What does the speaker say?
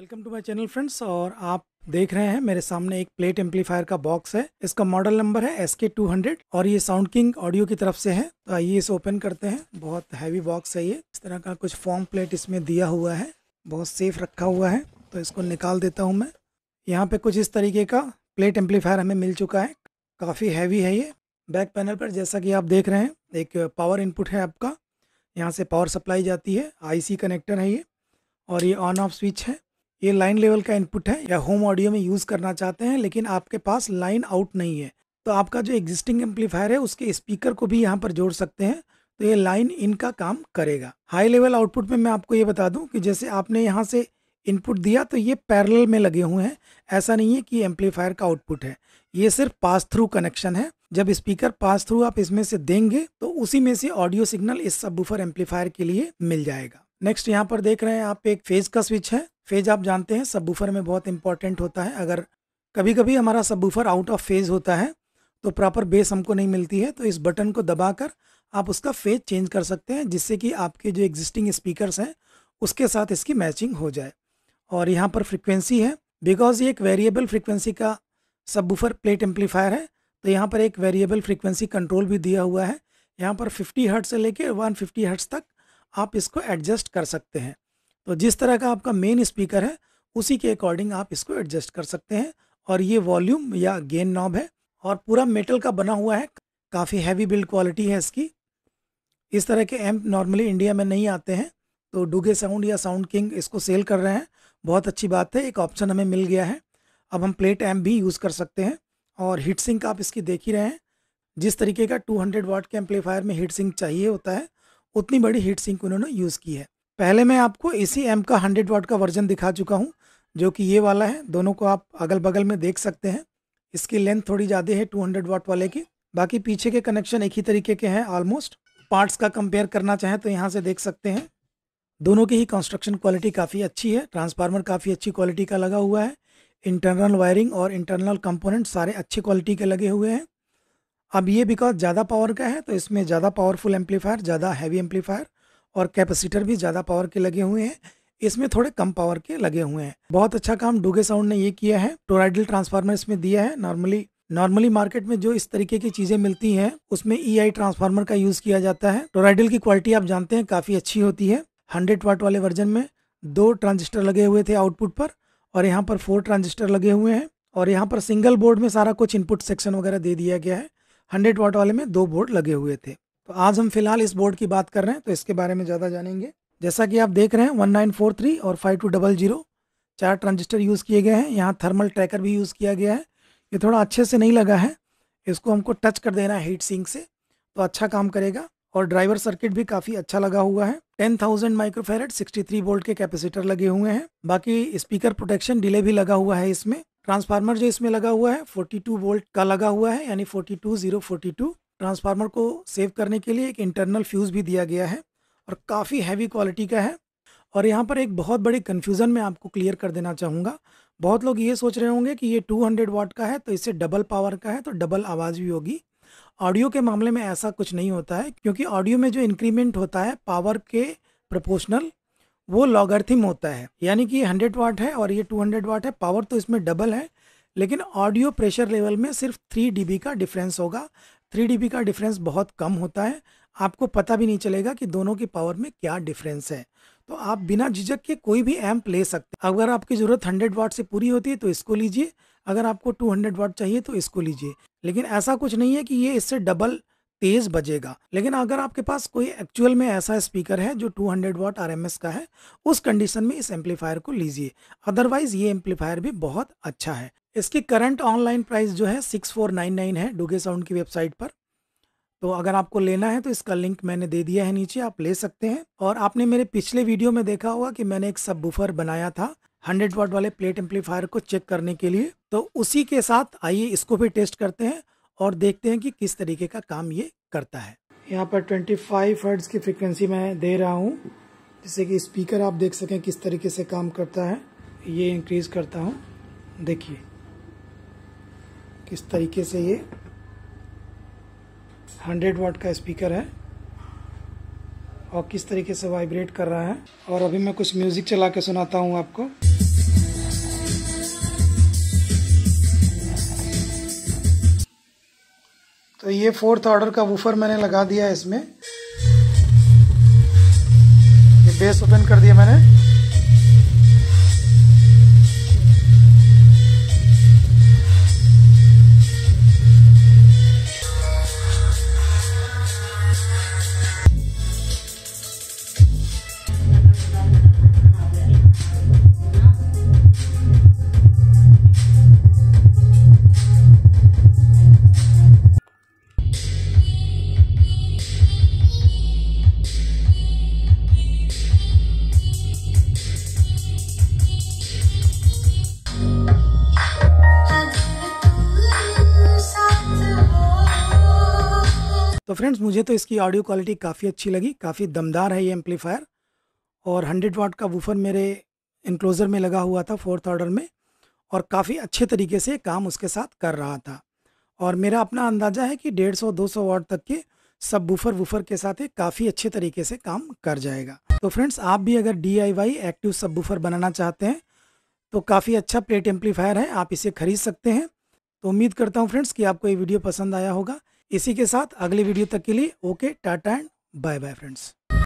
welcome to my channel friends और आप देख रहे हैं मेरे सामने एक प्लेट एम्पलीफायर का बॉक्स है इसका मॉडल नंबर है एस के टू हंड्रेड और ये साउंड किंग ऑडियो की तरफ से है तो आइए इसे ओपन करते हैं बहुत हैवी बॉक्स है ये इस तरह का कुछ फॉर्म प्लेट इसमें दिया हुआ है बहुत सेफ रखा हुआ है तो इसको निकाल देता हूँ मैं यहाँ पे कुछ इस तरीके का प्लेट एम्पलीफायर हमें मिल चुका है काफ़ी हैवी है ये बैक पैनल पर जैसा कि आप देख रहे हैं एक पावर इनपुट है आपका यहाँ से पावर सप्लाई जाती है आई कनेक्टर है ये और ये ऑन ऑफ स्विच है ये लाइन लेवल का इनपुट है या होम ऑडियो में यूज़ करना चाहते हैं लेकिन आपके पास लाइन आउट नहीं है तो आपका जो एग्जिस्टिंग एम्पलीफायर है उसके स्पीकर को भी यहाँ पर जोड़ सकते हैं तो ये लाइन इन का काम करेगा हाई लेवल आउटपुट में मैं आपको ये बता दूं कि जैसे आपने यहाँ से इनपुट दिया तो ये पैरेलल में लगे हुए हैं ऐसा नहीं है कि एम्पलीफायर का आउटपुट है ये सिर्फ पास थ्रू कनेक्शन है जब स्पीकर पास थ्रू आप इसमें से देंगे तो उसी में से ऑडियो सिग्नल इस सब एम्पलीफायर के लिए मिल जाएगा नेक्स्ट यहाँ पर देख रहे हैं आप एक फेज का स्विच है फेज आप जानते हैं सब में बहुत इंपॉर्टेंट होता है अगर कभी कभी हमारा सब आउट ऑफ फेज होता है तो प्रॉपर बेस हमको नहीं मिलती है तो इस बटन को दबाकर आप उसका फेज चेंज कर सकते हैं जिससे कि आपके जो एग्जिस्टिंग स्पीकर्स हैं उसके साथ इसकी मैचिंग हो जाए और यहाँ पर फ्रिक्वेंसी है बिकॉज ये एक वेरिएबल फ्रिक्वेंसी का सब प्लेट एम्पलीफायर है तो यहाँ पर एक वेरिएबल फ्रिक्वेंसी कंट्रोल भी दिया हुआ है यहाँ पर 50 हर्ट से लेके 150 हर्ट्स तक आप इसको एडजस्ट कर सकते हैं तो जिस तरह का आपका मेन स्पीकर है उसी के अकॉर्डिंग आप इसको एडजस्ट कर सकते हैं और ये वॉल्यूम या गेन नॉब है और पूरा मेटल का बना हुआ है काफ़ी हैवी बिल्ड क्वालिटी है इसकी इस तरह के एम्प नॉर्मली इंडिया में नहीं आते हैं तो डुगे साउंड या साउंड किंग इसको सेल कर रहे हैं बहुत अच्छी बात है एक ऑप्शन हमें मिल गया है अब हम प्लेट एम्प भी यूज़ कर सकते हैं और हीट सिंक आप इसकी देख ही रहे हैं जिस तरीके का 200 वाट के एम्पलीफायर में हीट सिंक चाहिए होता है उतनी बड़ी हीट सिंक उन्होंने यूज़ की है पहले मैं आपको इसी एम का हंड्रेड वाट का वर्जन दिखा चुका हूँ जो कि ये वाला है दोनों को आप अगल बगल में देख सकते हैं इसकी लेंथ थोड़ी ज़्यादा है 200 वाट वाले की बाकी पीछे के कनेक्शन एक ही तरीके के हैं ऑलमोस्ट पार्ट्स का कंपेयर करना चाहें तो यहाँ से देख सकते हैं दोनों की ही कंस्ट्रक्शन क्वालिटी काफ़ी अच्छी है ट्रांसफार्मर काफ़ी अच्छी क्वालिटी का लगा हुआ है इंटरनल वायरिंग और इंटरनल कंपोनेंट सारे अच्छी क्वालिटी के लगे हुए हैं अब ये बिकॉज ज़्यादा पावर का है तो इसमें ज़्यादा पावरफुल एम्पलीफायर ज़्यादा हैवी एम्पलीफायर और कैपेसिटर भी ज़्यादा पावर के लगे हुए हैं इसमें थोड़े कम पावर के लगे हुए हैं बहुत अच्छा काम डूगे साउंड ने ये किया है टोराइडल ट्रांसफार्मर इसमें दिया है नॉर्मली नॉर्मली मार्केट में जो इस तरीके की चीजें मिलती हैं उसमें ई e ट्रांसफार्मर का यूज किया जाता है टोराइडल की क्वालिटी आप जानते हैं काफी अच्छी होती है हंड्रेड वाट वाले वर्जन में दो ट्रांजिस्टर लगे हुए थे आउटपुट पर और यहाँ पर फोर ट्रांजिस्टर लगे हुए हैं और यहाँ पर सिंगल बोर्ड में सारा कुछ इनपुट सेक्शन वगैरह दे दिया गया है हंड्रेड वाट वाले में दो बोर्ड लगे हुए थे तो आज हम फिलहाल इस बोर्ड की बात कर रहे हैं तो इसके बारे में ज़्यादा जानेंगे जैसा कि आप देख रहे हैं वन नाइन फोर थ्री और फाइव टू डबल जीरो चार ट्रांजिस्टर यूज़ किए गए हैं यहाँ थर्मल ट्रैकर भी यूज़ किया गया है ये थोड़ा अच्छे से नहीं लगा है इसको हमको टच कर देना है हीट सिंक से तो अच्छा काम करेगा और ड्राइवर सर्किट भी काफ़ी अच्छा लगा हुआ है 10,000 थाउजेंड माइक्रोफेरेट सिक्सटी वोल्ट के कैपेसिटर लगे हुए हैं बाकी स्पीकर प्रोटेक्शन डिले भी लगा हुआ है इसमें ट्रांसफार्मर जो इसमें लगा हुआ है 42 वोल्ट का लगा हुआ है यानी 42042 ट्रांसफार्मर को सेव करने के लिए एक इंटरनल फ्यूज़ भी दिया गया है और काफ़ी हैवी क्वालिटी का है और यहाँ पर एक बहुत बड़ी कन्फ्यूज़न में आपको क्लियर कर देना चाहूँगा बहुत लोग ये सोच रहे होंगे कि ये 200 वाट का है तो इससे डबल पावर का है तो डबल आवाज़ भी होगी ऑडियो के मामले में ऐसा कुछ नहीं होता है क्योंकि ऑडियो में जो इंक्रीमेंट होता है पावर के प्रपोर्शनल वो लॉगर्थिम होता है यानी कि 100 हंड्रेड वाट है और ये टू हंड्रेड वाट है पावर तो इसमें डबल है लेकिन ऑडियो प्रेशर लेवल में सिर्फ थ्री डी का डिफरेंस होगा थ्री डी का डिफरेंस बहुत कम होता है आपको पता भी नहीं चलेगा कि दोनों की पावर में क्या डिफरेंस है तो आप बिना झिझक के कोई भी एम्प ले सकते हैं अगर आपकी ज़रूरत 100 वाट से पूरी होती है तो इसको लीजिए अगर आपको 200 वाट चाहिए तो इसको लीजिए लेकिन ऐसा कुछ नहीं है कि ये इससे डबल तेज बजेगा लेकिन अगर आपके पास कोई एक्चुअल में ऐसा स्पीकर है जो 200 हंड्रेड वाट आरएमएस का है उस कंडीशन में इस एम्पलीफायर को लीजिए अदरवाइज ये एम्पलीफायर भी बहुत अच्छा है इसकी करंट ऑनलाइन प्राइस जो है 6499 है डुगे साउंड की वेबसाइट पर तो अगर आपको लेना है तो इसका लिंक मैंने दे दिया है नीचे आप ले सकते हैं और आपने मेरे पिछले वीडियो में देखा होगा कि मैंने एक सब बुफर बनाया था हंड्रेड वॉट वाले प्लेट एम्पलीफायर को चेक करने के लिए तो उसी के साथ आइए इसको भी टेस्ट करते हैं और देखते हैं कि किस तरीके का काम ये करता है यहाँ पर 25 हर्ट्स की फ्रिक्वेंसी मैं दे रहा हूँ जिससे कि स्पीकर आप देख सकें किस तरीके से काम करता है ये इंक्रीज करता हूँ देखिए किस तरीके से ये 100 वाट का स्पीकर है और किस तरीके से वाइब्रेट कर रहा है और अभी मैं कुछ म्यूज़िक चला के सुनाता हूँ आपको तो ये फोर्थ ऑर्डर का वूफर मैंने लगा दिया है इसमें ये बेस ओपन कर दिया मैंने तो फ्रेंड्स मुझे तो इसकी ऑडियो क्वालिटी काफ़ी अच्छी लगी काफ़ी दमदार है ये एम्पलीफायर और 100 वाट का वूफर मेरे इनक्लोज़र में लगा हुआ था फोर्थ ऑर्डर में और काफ़ी अच्छे तरीके से काम उसके साथ कर रहा था और मेरा अपना अंदाज़ा है कि 150 200 वाट तक के सब बूफर वूफर के साथ काफ़ी अच्छे तरीके से काम कर जाएगा तो फ्रेंड्स आप भी अगर डी एक्टिव सब बूफर बनाना चाहते हैं तो काफ़ी अच्छा प्लेट एम्पलीफायर है आप इसे खरीद सकते हैं तो उम्मीद करता हूँ फ्रेंड्स कि आपको ये वीडियो पसंद आया होगा इसी के साथ अगले वीडियो तक के लिए okay tata and bye bye friends